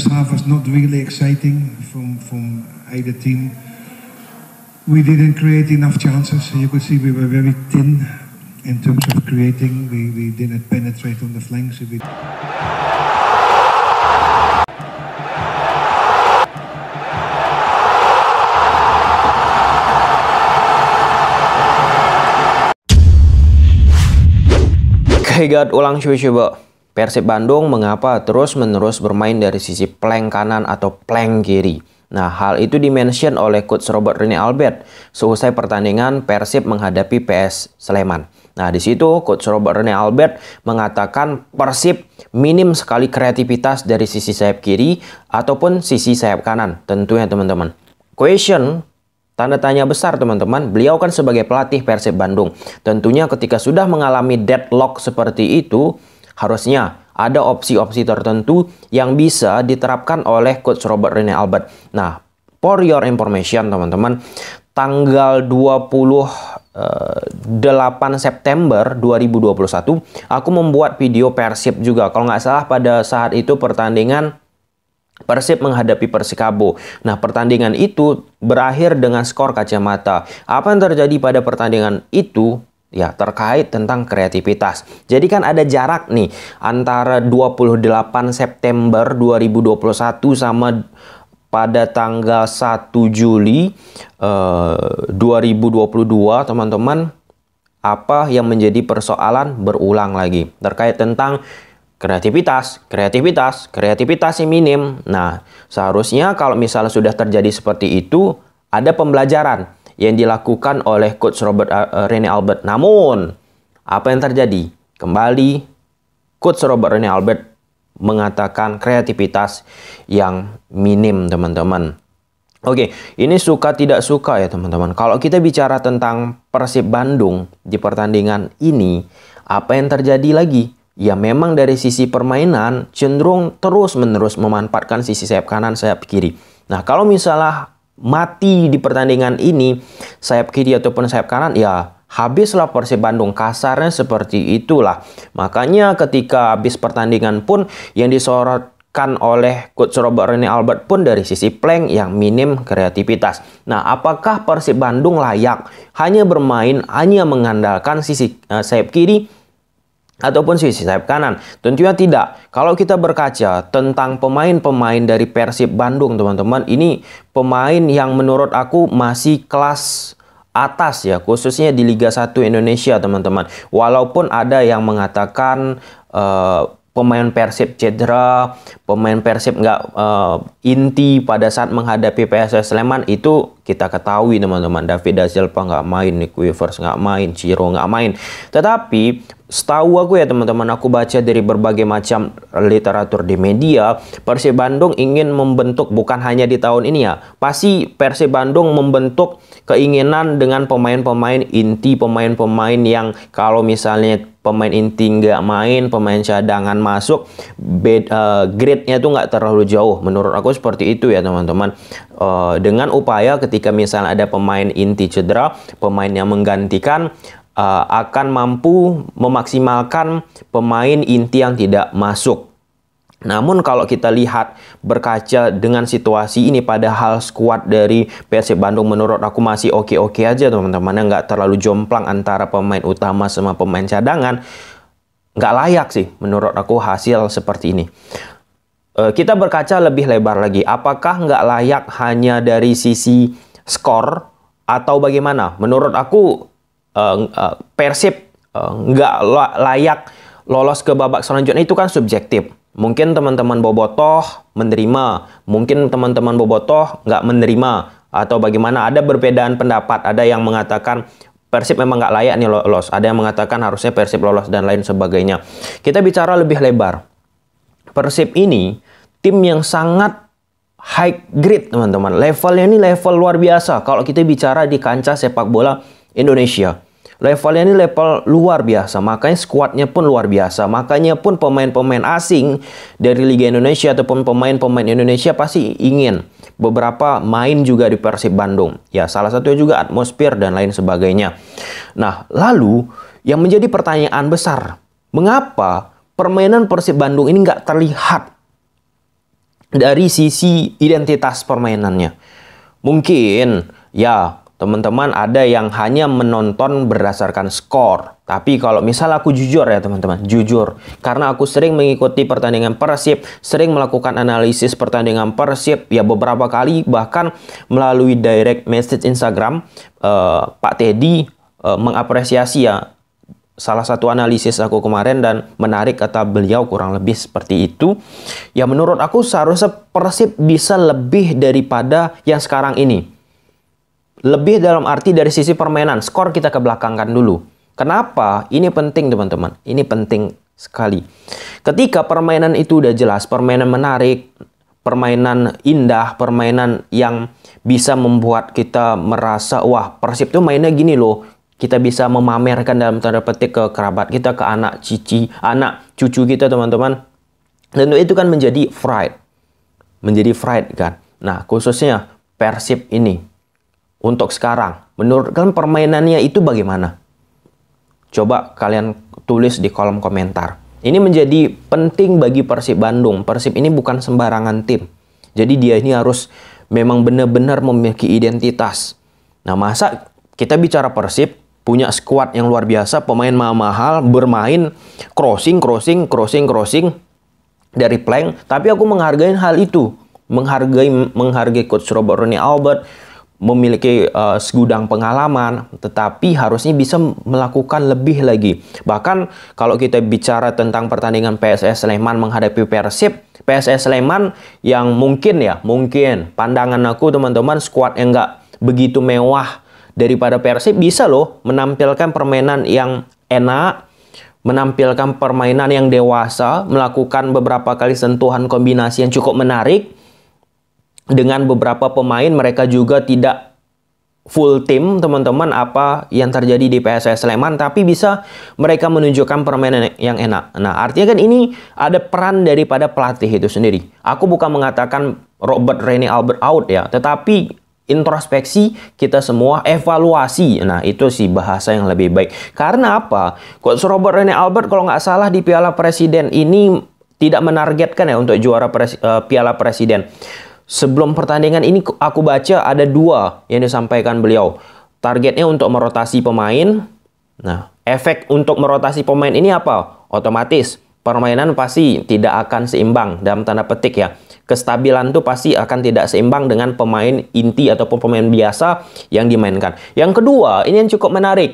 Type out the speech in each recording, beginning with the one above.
first half was not really exciting from, from either team. We didn't create enough chances. You could see we were very thin in terms of creating. We, we didn't penetrate on the flanks. We... Okay, got ulang cuy coba. Persib Bandung mengapa terus-menerus bermain dari sisi plank kanan atau plank kiri. Nah, hal itu dimention oleh coach Robert Rene Albert seusai pertandingan Persib menghadapi PS Sleman. Nah, di situ coach Robert Rene Albert mengatakan Persib minim sekali kreativitas dari sisi sayap kiri ataupun sisi sayap kanan. Tentunya teman-teman. Question Tanda tanya besar teman-teman, beliau kan sebagai pelatih Persib Bandung. Tentunya ketika sudah mengalami deadlock seperti itu, Harusnya ada opsi-opsi tertentu yang bisa diterapkan oleh coach Robert Rene Albert. Nah, for your information teman-teman, tanggal 28 eh, September 2021 aku membuat video Persib juga kalau nggak salah pada saat itu pertandingan Persib menghadapi Persikabo. Nah, pertandingan itu berakhir dengan skor kacamata. Apa yang terjadi pada pertandingan itu ya terkait tentang kreativitas. Jadi kan ada jarak nih antara 28 September 2021 sama pada tanggal 1 Juli eh, uh, 2022 teman-teman apa yang menjadi persoalan berulang lagi terkait tentang kreativitas, kreativitas, kreativitas yang minim. Nah, seharusnya kalau misalnya sudah terjadi seperti itu, ada pembelajaran yang dilakukan oleh coach Robert uh, Rene Albert. Namun, apa yang terjadi? Kembali coach Robert Rene Albert mengatakan kreativitas yang minim, teman-teman. Oke, ini suka tidak suka ya teman-teman. Kalau kita bicara tentang Persib Bandung di pertandingan ini, apa yang terjadi lagi? Ya memang dari sisi permainan cenderung terus-menerus memanfaatkan sisi sayap kanan, sayap kiri. Nah kalau misalnya mati di pertandingan ini sayap kiri ataupun sayap kanan ya habislah Persib Bandung kasarnya seperti itulah makanya ketika habis pertandingan pun yang disorot kan oleh coach Robert Rene Albert pun dari sisi plank yang minim kreativitas. Nah, apakah Persib Bandung layak hanya bermain hanya mengandalkan sisi uh, sayap kiri ataupun sisi sayap kanan? Tentunya tidak. Kalau kita berkaca tentang pemain-pemain dari Persib Bandung, teman-teman, ini pemain yang menurut aku masih kelas atas ya, khususnya di Liga 1 Indonesia, teman-teman. Walaupun ada yang mengatakan uh, pemain Persib cedera, pemain Persib nggak uh, inti pada saat menghadapi PSS Sleman itu kita ketahui teman-teman David da Silva nggak main, Nick Weavers nggak main, Ciro nggak main. Tetapi setahu aku ya teman-teman aku baca dari berbagai macam literatur di media Persib Bandung ingin membentuk bukan hanya di tahun ini ya pasti Persib Bandung membentuk keinginan dengan pemain-pemain inti pemain-pemain yang kalau misalnya pemain inti nggak main, pemain cadangan masuk, uh, grade-nya tuh nggak terlalu jauh. Menurut aku seperti itu ya teman-teman. Uh, dengan upaya ketika misalnya ada pemain inti cedera, pemain yang menggantikan uh, akan mampu memaksimalkan pemain inti yang tidak masuk. Namun kalau kita lihat berkaca dengan situasi ini padahal skuad dari Persib Bandung menurut aku masih oke-oke aja teman-teman. Nggak terlalu jomplang antara pemain utama sama pemain cadangan. Nggak layak sih menurut aku hasil seperti ini. Eh, kita berkaca lebih lebar lagi. Apakah nggak layak hanya dari sisi skor atau bagaimana? Menurut aku e, e, Persib nggak layak lolos ke babak selanjutnya itu kan subjektif Mungkin teman-teman bobotoh menerima, mungkin teman-teman bobotoh nggak menerima, atau bagaimana ada perbedaan pendapat, ada yang mengatakan Persib memang nggak layak nih lolos, ada yang mengatakan harusnya Persib lolos dan lain sebagainya. Kita bicara lebih lebar. Persib ini tim yang sangat high grade teman-teman. Levelnya ini level luar biasa kalau kita bicara di kancah sepak bola Indonesia. Levelnya ini level luar biasa, makanya skuadnya pun luar biasa. Makanya pun pemain-pemain asing dari Liga Indonesia ataupun pemain-pemain Indonesia pasti ingin beberapa main juga di Persib Bandung. Ya, salah satunya juga atmosfer dan lain sebagainya. Nah, lalu yang menjadi pertanyaan besar, mengapa permainan Persib Bandung ini nggak terlihat dari sisi identitas permainannya? Mungkin ya Teman-teman ada yang hanya menonton berdasarkan skor. Tapi kalau misal aku jujur ya teman-teman, jujur. Karena aku sering mengikuti pertandingan Persib, sering melakukan analisis pertandingan Persib, ya beberapa kali bahkan melalui direct message Instagram, eh, Pak Teddy eh, mengapresiasi ya salah satu analisis aku kemarin dan menarik kata beliau kurang lebih seperti itu. Ya menurut aku seharusnya Persib bisa lebih daripada yang sekarang ini. Lebih dalam arti dari sisi permainan, skor kita kebelakangkan dulu. Kenapa? Ini penting teman-teman. Ini penting sekali. Ketika permainan itu udah jelas, permainan menarik, permainan indah, permainan yang bisa membuat kita merasa wah Persib tuh mainnya gini loh. Kita bisa memamerkan dalam tanda petik ke kerabat kita, ke anak cici, anak cucu kita teman-teman. Dan itu kan menjadi fright, Menjadi fright kan. Nah khususnya Persib ini untuk sekarang? Menurut kalian permainannya itu bagaimana? Coba kalian tulis di kolom komentar. Ini menjadi penting bagi Persib Bandung. Persib ini bukan sembarangan tim. Jadi dia ini harus memang benar-benar memiliki identitas. Nah masa kita bicara Persib punya squad yang luar biasa, pemain mahal, mahal bermain crossing, crossing, crossing, crossing dari plank. Tapi aku menghargai hal itu, menghargai menghargai coach Robert Rooney Albert, memiliki uh, segudang pengalaman, tetapi harusnya bisa melakukan lebih lagi. Bahkan kalau kita bicara tentang pertandingan PSS Sleman menghadapi Persib, PSS Sleman yang mungkin ya, mungkin pandangan aku teman-teman skuad yang nggak begitu mewah daripada Persib bisa loh menampilkan permainan yang enak, menampilkan permainan yang dewasa, melakukan beberapa kali sentuhan kombinasi yang cukup menarik, dengan beberapa pemain mereka juga tidak full tim teman-teman apa yang terjadi di PSS Sleman tapi bisa mereka menunjukkan permainan yang enak. Nah, artinya kan ini ada peran daripada pelatih itu sendiri. Aku bukan mengatakan Robert Rene Albert out ya, tetapi introspeksi kita semua evaluasi nah itu sih bahasa yang lebih baik karena apa Kok Robert Rene Albert kalau nggak salah di Piala Presiden ini tidak menargetkan ya untuk juara presi, uh, eh, Piala Presiden sebelum pertandingan ini aku baca ada dua yang disampaikan beliau. Targetnya untuk merotasi pemain. Nah, efek untuk merotasi pemain ini apa? Otomatis permainan pasti tidak akan seimbang dalam tanda petik ya. Kestabilan itu pasti akan tidak seimbang dengan pemain inti ataupun pemain biasa yang dimainkan. Yang kedua, ini yang cukup menarik.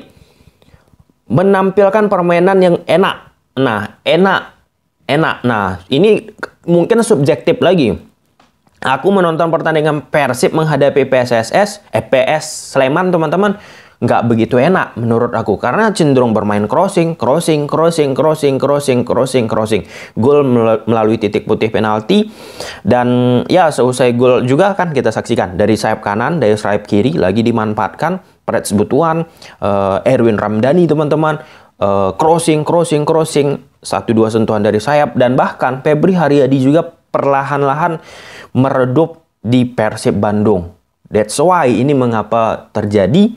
Menampilkan permainan yang enak. Nah, enak, enak. Nah, ini mungkin subjektif lagi Aku menonton pertandingan Persib menghadapi PSSS, eh, Sleman teman-teman nggak begitu enak menurut aku karena cenderung bermain crossing, crossing, crossing, crossing, crossing, crossing, crossing, gol melalui titik putih penalti dan ya seusai gol juga kan kita saksikan dari sayap kanan, dari sayap kiri lagi dimanfaatkan Preds Butuan, uh, Erwin Ramdhani teman-teman, uh, crossing, crossing, crossing, satu dua sentuhan dari sayap dan bahkan Febri Haryadi juga perlahan-lahan meredup di Persib Bandung. That's why ini mengapa terjadi.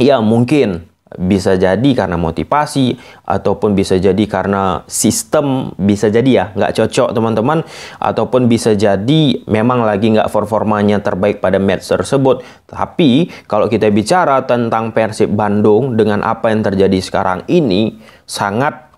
Ya mungkin bisa jadi karena motivasi ataupun bisa jadi karena sistem bisa jadi ya nggak cocok teman-teman ataupun bisa jadi memang lagi nggak performanya terbaik pada match tersebut tapi kalau kita bicara tentang Persib Bandung dengan apa yang terjadi sekarang ini sangat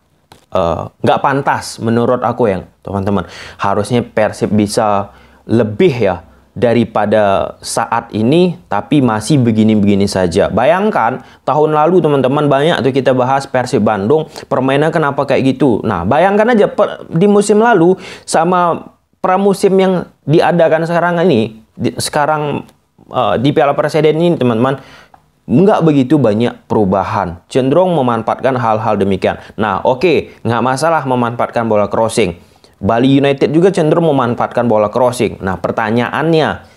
Eh, nggak uh, pantas menurut aku yang teman-teman harusnya Persib bisa lebih ya daripada saat ini tapi masih begini-begini saja. Bayangkan tahun lalu teman-teman banyak tuh kita bahas Persib Bandung permainan kenapa kayak gitu. Nah, bayangkan aja per, di musim lalu sama pramusim yang diadakan sekarang ini di, sekarang uh, di Piala Presiden ini teman-teman nggak begitu banyak perubahan. Cenderung memanfaatkan hal-hal demikian. Nah, oke, okay, nggak masalah memanfaatkan bola crossing. Bali United juga cenderung memanfaatkan bola crossing. Nah, pertanyaannya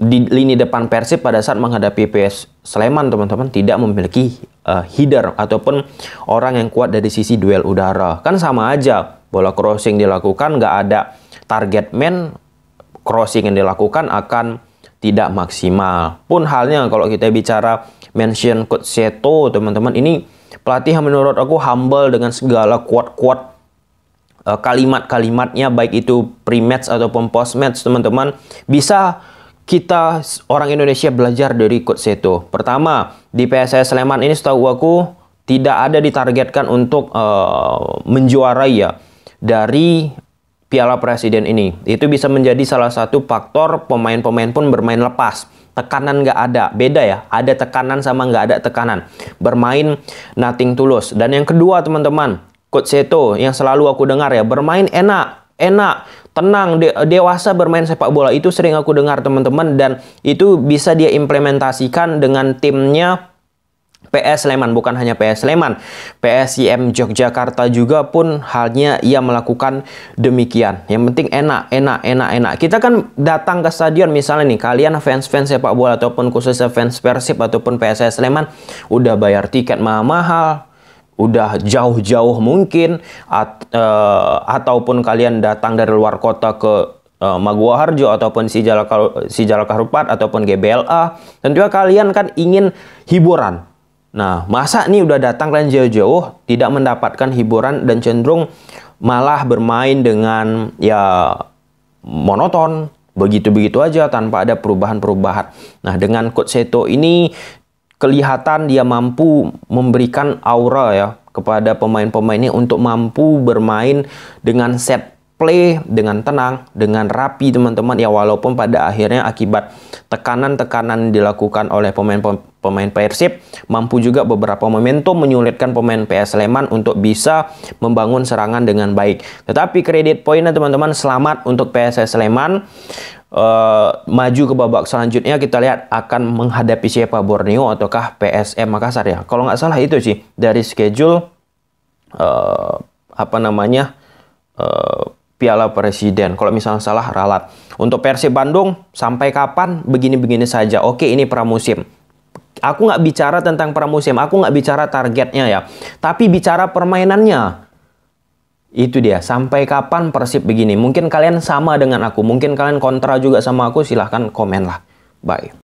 di lini depan Persib pada saat menghadapi PS Sleman, teman-teman tidak memiliki uh, header ataupun orang yang kuat dari sisi duel udara. Kan sama aja, bola crossing dilakukan nggak ada target man, crossing yang dilakukan akan tidak maksimal. Pun halnya kalau kita bicara mention Coach Seto, teman-teman, ini pelatih yang menurut aku humble dengan segala kuat-kuat eh, kalimat-kalimatnya baik itu pre-match ataupun post-match, teman-teman, bisa kita orang Indonesia belajar dari Coach Seto. Pertama, di PSS Sleman ini setahu aku tidak ada ditargetkan untuk uh, menjuarai ya dari Piala Presiden ini. Itu bisa menjadi salah satu faktor pemain-pemain pun bermain lepas. Tekanan nggak ada, beda ya. Ada tekanan sama nggak ada tekanan. Bermain nothing tulus. Dan yang kedua teman-teman, Coach Seto yang selalu aku dengar ya, bermain enak, enak, tenang, de dewasa bermain sepak bola itu sering aku dengar teman-teman dan itu bisa dia implementasikan dengan timnya PS Sleman, bukan hanya PS Sleman. PSIM Yogyakarta juga pun halnya ia melakukan demikian. Yang penting enak, enak, enak, enak. Kita kan datang ke stadion misalnya nih, kalian fans-fans sepak bola ataupun khususnya fans Persib ataupun PSS Sleman udah bayar tiket mahal-mahal, udah jauh-jauh mungkin at, uh, ataupun kalian datang dari luar kota ke uh, eh, Magua Harjo ataupun si Jalakarupat Harupat ataupun GBLA, tentunya kalian kan ingin hiburan. Nah, masa ini udah datang kalian jauh-jauh tidak mendapatkan hiburan dan cenderung malah bermain dengan ya monoton, begitu-begitu aja tanpa ada perubahan-perubahan. Nah, dengan Coach Seto ini kelihatan dia mampu memberikan aura ya kepada pemain-pemainnya untuk mampu bermain dengan set play dengan tenang, dengan rapi teman-teman ya walaupun pada akhirnya akibat tekanan-tekanan dilakukan oleh pemain pemain Persib mampu juga beberapa momentum menyulitkan pemain PS Sleman untuk bisa membangun serangan dengan baik. Tetapi kredit poinnya teman-teman selamat untuk PS Sleman uh, maju ke babak selanjutnya kita lihat akan menghadapi siapa Borneo ataukah PSM Makassar ya kalau nggak salah itu sih dari schedule uh, apa namanya uh, Piala Presiden. Kalau misalnya salah ralat. Untuk Persib Bandung sampai kapan begini-begini saja. Oke ini pramusim. Aku nggak bicara tentang pramusim, aku nggak bicara targetnya ya. Tapi bicara permainannya. Itu dia, sampai kapan Persib begini? Mungkin kalian sama dengan aku, mungkin kalian kontra juga sama aku, silahkan komen lah. Bye.